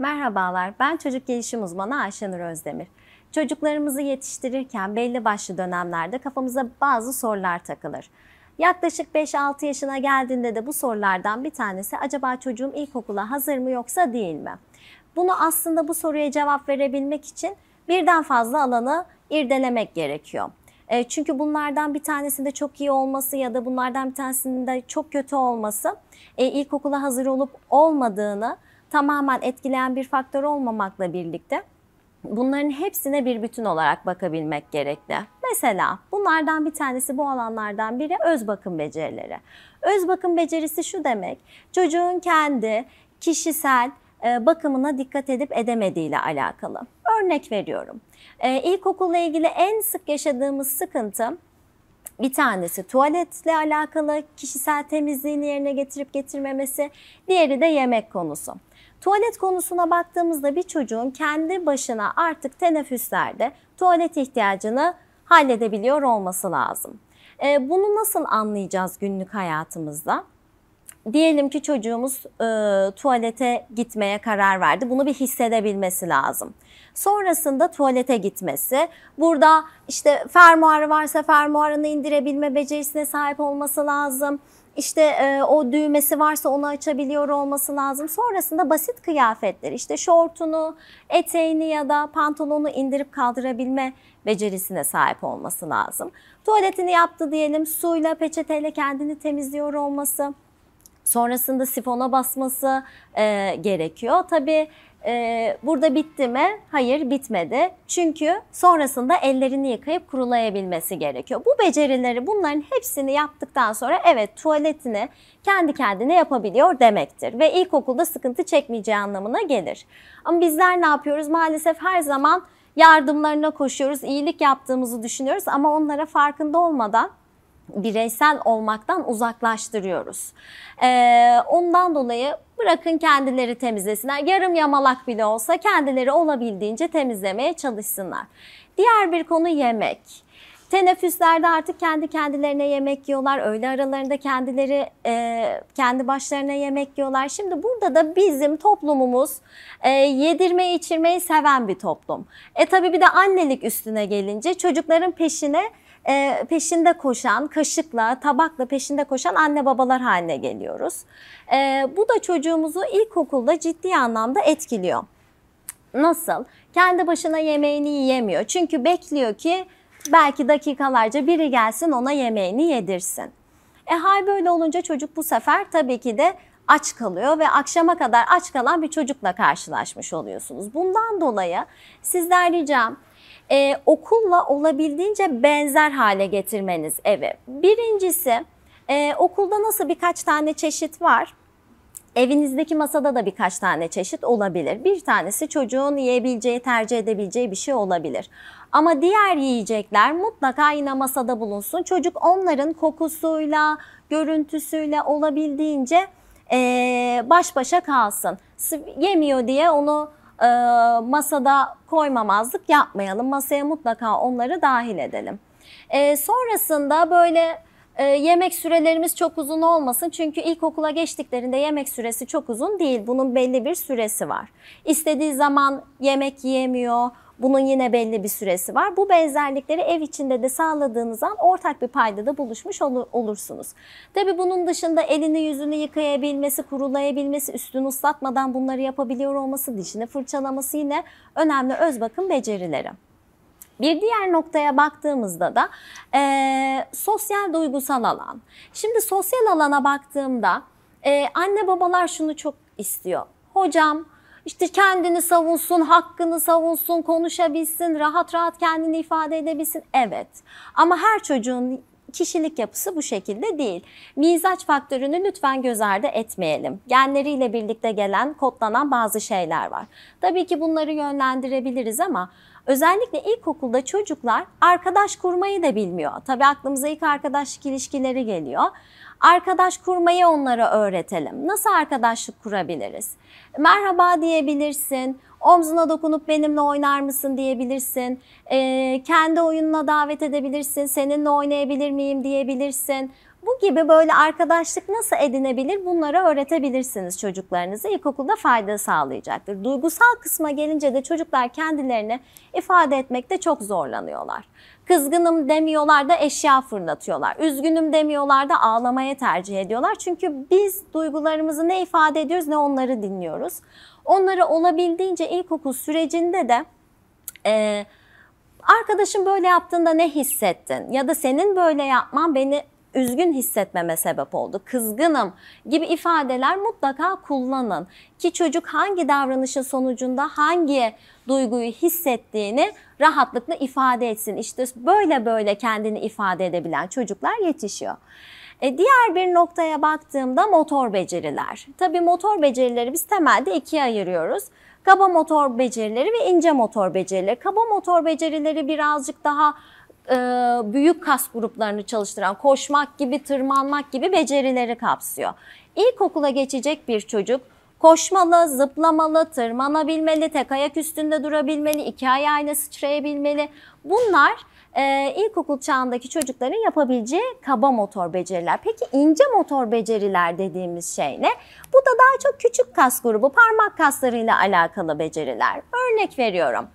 Merhabalar, ben çocuk gelişim uzmanı Ayşenur Özdemir. Çocuklarımızı yetiştirirken belli başlı dönemlerde kafamıza bazı sorular takılır. Yaklaşık 5-6 yaşına geldiğinde de bu sorulardan bir tanesi acaba çocuğum ilkokula hazır mı yoksa değil mi? Bunu aslında bu soruya cevap verebilmek için birden fazla alanı irdelemek gerekiyor. E, çünkü bunlardan bir tanesinde çok iyi olması ya da bunlardan bir tanesinde çok kötü olması e, ilkokula hazır olup olmadığını tamamen etkileyen bir faktör olmamakla birlikte bunların hepsine bir bütün olarak bakabilmek gerekli. Mesela bunlardan bir tanesi bu alanlardan biri öz bakım becerileri. Öz bakım becerisi şu demek, çocuğun kendi kişisel e, bakımına dikkat edip edemediğiyle alakalı. Örnek veriyorum. E, ilkokulla ilgili en sık yaşadığımız sıkıntı bir tanesi tuvaletle alakalı kişisel temizliğini yerine getirip getirmemesi, diğeri de yemek konusu. Tuvalet konusuna baktığımızda bir çocuğun kendi başına artık teneffüslerde tuvalet ihtiyacını halledebiliyor olması lazım. E, bunu nasıl anlayacağız günlük hayatımızda? Diyelim ki çocuğumuz e, tuvalete gitmeye karar verdi. Bunu bir hissedebilmesi lazım. Sonrasında tuvalete gitmesi, burada işte fermuarı varsa fermuarını indirebilme becerisine sahip olması lazım. İşte e, o düğmesi varsa onu açabiliyor olması lazım. Sonrasında basit kıyafetler işte şortunu, eteğini ya da pantolonu indirip kaldırabilme becerisine sahip olması lazım. Tuvaletini yaptı diyelim suyla peçeteyle kendini temizliyor olması Sonrasında sifona basması e, gerekiyor. Tabii e, burada bitti mi? Hayır bitmedi. Çünkü sonrasında ellerini yıkayıp kurulayabilmesi gerekiyor. Bu becerileri bunların hepsini yaptıktan sonra evet tuvaletini kendi kendine yapabiliyor demektir. Ve ilkokulda sıkıntı çekmeyeceği anlamına gelir. Ama bizler ne yapıyoruz? Maalesef her zaman yardımlarına koşuyoruz, iyilik yaptığımızı düşünüyoruz ama onlara farkında olmadan bireysel olmaktan uzaklaştırıyoruz. Ee, ondan dolayı bırakın kendileri temizlesinler. Yarım yamalak bile olsa kendileri olabildiğince temizlemeye çalışsınlar. Diğer bir konu yemek. Teneffüslerde artık kendi kendilerine yemek yiyorlar. Öğle aralarında kendileri e, kendi başlarına yemek yiyorlar. Şimdi burada da bizim toplumumuz e, yedirmeyi içirmeyi seven bir toplum. E tabii bir de annelik üstüne gelince çocukların peşine e, peşinde koşan, kaşıkla, tabakla peşinde koşan anne babalar haline geliyoruz. E, bu da çocuğumuzu ilkokulda ciddi anlamda etkiliyor. Nasıl? Kendi başına yemeğini yiyemiyor. Çünkü bekliyor ki belki dakikalarca biri gelsin ona yemeğini yedirsin. E hal böyle olunca çocuk bu sefer tabii ki de aç kalıyor ve akşama kadar aç kalan bir çocukla karşılaşmış oluyorsunuz. Bundan dolayı sizler ricam e, okulla olabildiğince benzer hale getirmeniz evi. Birincisi e, okulda nasıl birkaç tane çeşit var? Evinizdeki masada da birkaç tane çeşit olabilir. Bir tanesi çocuğun yiyebileceği, tercih edebileceği bir şey olabilir. Ama diğer yiyecekler mutlaka yine masada bulunsun. Çocuk onların kokusuyla, görüntüsüyle olabildiğince e, baş başa kalsın. Yemiyor diye onu e, masada koymamazlık yapmayalım. Masaya mutlaka onları dahil edelim. E, sonrasında böyle e, yemek sürelerimiz çok uzun olmasın. Çünkü ilkokula geçtiklerinde yemek süresi çok uzun değil. Bunun belli bir süresi var. İstediği zaman yemek yiyemiyor bunun yine belli bir süresi var. Bu benzerlikleri ev içinde de sağladığınız an ortak bir paydada buluşmuş ol- olursunuz. Tabi bunun dışında elini yüzünü yıkayabilmesi, kurulayabilmesi, üstünü ıslatmadan bunları yapabiliyor olması, dişini fırçalaması yine önemli öz bakım becerileri. Bir diğer noktaya baktığımızda da e, sosyal duygusal alan. Şimdi sosyal alana baktığımda e, anne babalar şunu çok istiyor. Hocam, işte kendini savunsun, hakkını savunsun, konuşabilsin, rahat rahat kendini ifade edebilsin. Evet ama her çocuğun kişilik yapısı bu şekilde değil. Mizaç faktörünü lütfen göz ardı etmeyelim. Genleriyle birlikte gelen, kodlanan bazı şeyler var. Tabii ki bunları yönlendirebiliriz ama özellikle ilkokulda çocuklar arkadaş kurmayı da bilmiyor. Tabii aklımıza ilk arkadaşlık ilişkileri geliyor. Arkadaş kurmayı onlara öğretelim. Nasıl arkadaşlık kurabiliriz? Merhaba diyebilirsin, Omzuna dokunup benimle oynar mısın diyebilirsin. E, kendi oyununa davet edebilirsin. Seninle oynayabilir miyim diyebilirsin. Bu gibi böyle arkadaşlık nasıl edinebilir bunları öğretebilirsiniz çocuklarınıza. İlkokulda fayda sağlayacaktır. Duygusal kısma gelince de çocuklar kendilerini ifade etmekte çok zorlanıyorlar. Kızgınım demiyorlar da eşya fırlatıyorlar. Üzgünüm demiyorlar da ağlamaya tercih ediyorlar. Çünkü biz duygularımızı ne ifade ediyoruz ne onları dinliyoruz. Onlara olabildiğince ilkokul sürecinde de e, arkadaşın böyle yaptığında ne hissettin ya da senin böyle yapman beni üzgün hissetmeme sebep oldu, kızgınım gibi ifadeler mutlaka kullanın. Ki çocuk hangi davranışın sonucunda hangi duyguyu hissettiğini rahatlıkla ifade etsin. İşte böyle böyle kendini ifade edebilen çocuklar yetişiyor. E, diğer bir noktaya baktığımda motor beceriler. Tabii motor becerileri biz temelde ikiye ayırıyoruz. Kaba motor becerileri ve ince motor becerileri. Kaba motor becerileri birazcık daha e, büyük kas gruplarını çalıştıran koşmak gibi, tırmanmak gibi becerileri kapsıyor. İlkokula geçecek bir çocuk koşmalı, zıplamalı, tırmanabilmeli, tek ayak üstünde durabilmeli, iki ayağıyla sıçrayabilmeli. Bunlar e, ilkokul çağındaki çocukların yapabileceği kaba motor beceriler. Peki ince motor beceriler dediğimiz şey ne? Bu da daha çok küçük kas grubu, parmak kaslarıyla alakalı beceriler. Örnek veriyorum.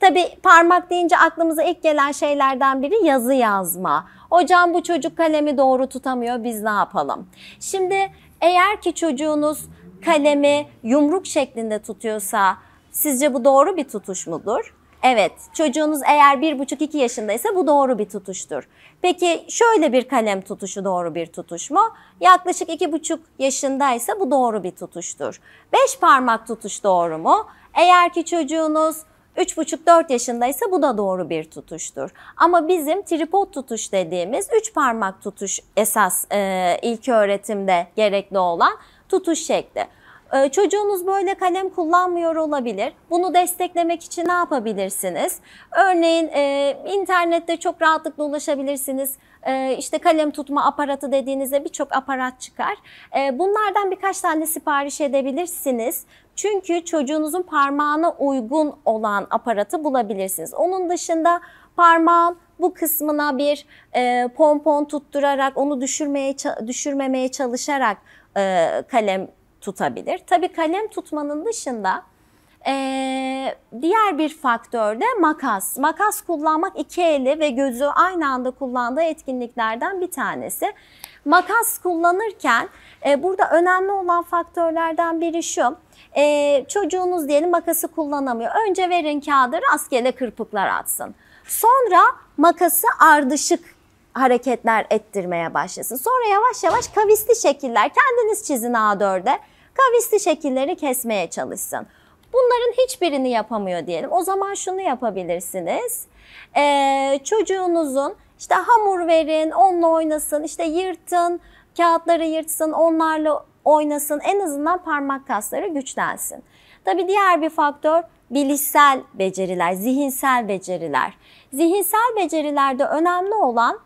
Tabi parmak deyince aklımıza ilk gelen şeylerden biri yazı yazma. Hocam bu çocuk kalemi doğru tutamıyor biz ne yapalım? Şimdi eğer ki çocuğunuz kalemi yumruk şeklinde tutuyorsa sizce bu doğru bir tutuş mudur? Evet, çocuğunuz eğer 1,5-2 yaşındaysa bu doğru bir tutuştur. Peki şöyle bir kalem tutuşu doğru bir tutuş mu? Yaklaşık 2,5 yaşındaysa bu doğru bir tutuştur. 5 parmak tutuş doğru mu? Eğer ki çocuğunuz 3,5-4 yaşındaysa bu da doğru bir tutuştur. Ama bizim tripod tutuş dediğimiz 3 parmak tutuş esas e, ilk öğretimde gerekli olan tutuş şekli. Ee, çocuğunuz böyle kalem kullanmıyor olabilir. Bunu desteklemek için ne yapabilirsiniz? Örneğin e, internette çok rahatlıkla ulaşabilirsiniz. E, işte kalem tutma aparatı dediğinizde birçok aparat çıkar. E, bunlardan birkaç tane sipariş edebilirsiniz. Çünkü çocuğunuzun parmağına uygun olan aparatı bulabilirsiniz. Onun dışında parmağın bu kısmına bir pompon tutturarak onu düşürmeye düşürmemeye çalışarak kalem tutabilir. Tabii kalem tutmanın dışında ee, diğer bir faktör de makas. Makas kullanmak iki eli ve gözü aynı anda kullandığı etkinliklerden bir tanesi. Makas kullanırken e, burada önemli olan faktörlerden biri şu. E, çocuğunuz diyelim makası kullanamıyor. Önce verin kağıdı rastgele kırpıklar atsın. Sonra makası ardışık hareketler ettirmeye başlasın. Sonra yavaş yavaş kavisli şekiller kendiniz çizin A4'e kavisli şekilleri kesmeye çalışsın. Bunların hiçbirini yapamıyor diyelim. O zaman şunu yapabilirsiniz. Ee, çocuğunuzun işte hamur verin, onunla oynasın, işte yırtın, kağıtları yırtsın, onlarla oynasın. En azından parmak kasları güçlensin. Tabii diğer bir faktör bilişsel beceriler, zihinsel beceriler. Zihinsel becerilerde önemli olan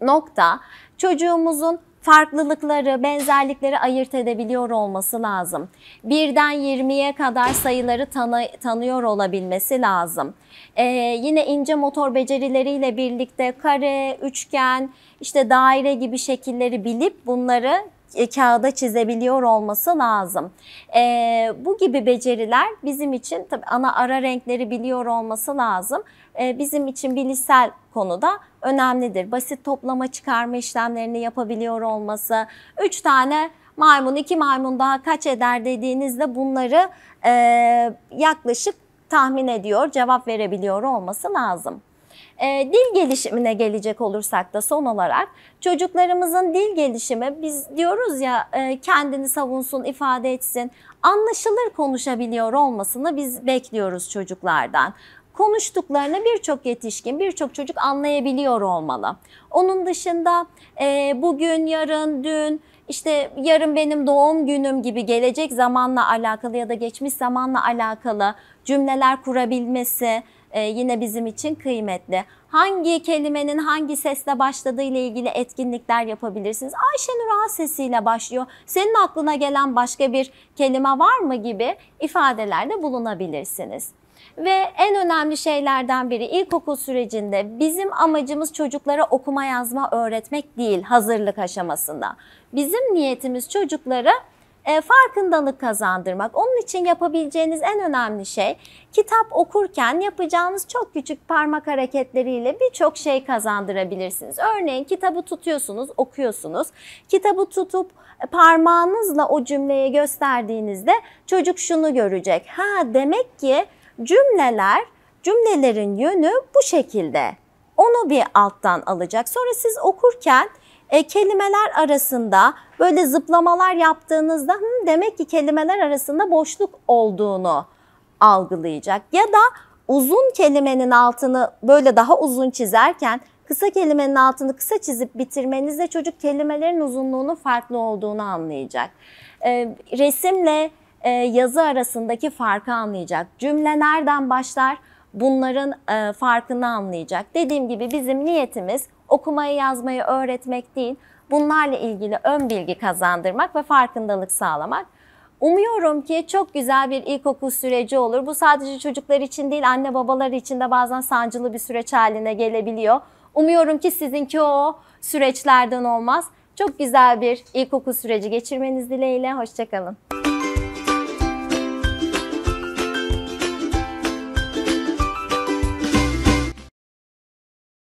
nokta çocuğumuzun farklılıkları, benzerlikleri ayırt edebiliyor olması lazım. Birden 20'ye kadar sayıları tanı, tanıyor olabilmesi lazım. Ee, yine ince motor becerileriyle birlikte kare, üçgen, işte daire gibi şekilleri bilip bunları e, kağıda çizebiliyor olması lazım. E, bu gibi beceriler bizim için tabii ana ara renkleri biliyor olması lazım. E, bizim için bilişsel konuda önemlidir. Basit toplama çıkarma işlemlerini yapabiliyor olması, üç tane maymun, iki maymun daha kaç eder dediğinizde bunları e, yaklaşık tahmin ediyor, cevap verebiliyor olması lazım. E, dil gelişimine gelecek olursak da son olarak çocuklarımızın dil gelişimi biz diyoruz ya e, kendini savunsun, ifade etsin, anlaşılır konuşabiliyor olmasını biz bekliyoruz çocuklardan konuştuklarını birçok yetişkin, birçok çocuk anlayabiliyor olmalı. Onun dışında e, bugün, yarın, dün, işte yarın benim doğum günüm gibi gelecek zamanla alakalı ya da geçmiş zamanla alakalı cümleler kurabilmesi, e, yine bizim için kıymetli. Hangi kelimenin hangi sesle başladığı ile ilgili etkinlikler yapabilirsiniz. Ayşe Nur'a sesiyle başlıyor. Senin aklına gelen başka bir kelime var mı gibi ifadelerde bulunabilirsiniz. Ve en önemli şeylerden biri ilkokul sürecinde bizim amacımız çocuklara okuma yazma öğretmek değil hazırlık aşamasında. Bizim niyetimiz çocuklara e, farkındalık kazandırmak. Onun için yapabileceğiniz en önemli şey kitap okurken yapacağınız çok küçük parmak hareketleriyle birçok şey kazandırabilirsiniz. Örneğin kitabı tutuyorsunuz, okuyorsunuz. Kitabı tutup e, parmağınızla o cümleyi gösterdiğinizde çocuk şunu görecek. Ha demek ki cümleler, cümlelerin yönü bu şekilde. Onu bir alttan alacak. Sonra siz okurken e, kelimeler arasında böyle zıplamalar yaptığınızda Hı, demek ki kelimeler arasında boşluk olduğunu algılayacak. Ya da uzun kelimenin altını böyle daha uzun çizerken kısa kelimenin altını kısa çizip bitirmenizde çocuk kelimelerin uzunluğunun farklı olduğunu anlayacak. E, resimle e, yazı arasındaki farkı anlayacak. Cümle nereden başlar? Bunların e, farkını anlayacak. Dediğim gibi bizim niyetimiz okumayı yazmayı öğretmek değil, bunlarla ilgili ön bilgi kazandırmak ve farkındalık sağlamak. Umuyorum ki çok güzel bir ilkokul süreci olur. Bu sadece çocuklar için değil, anne babalar için de bazen sancılı bir süreç haline gelebiliyor. Umuyorum ki sizinki o süreçlerden olmaz. Çok güzel bir ilkokul süreci geçirmeniz dileğiyle. Hoşçakalın.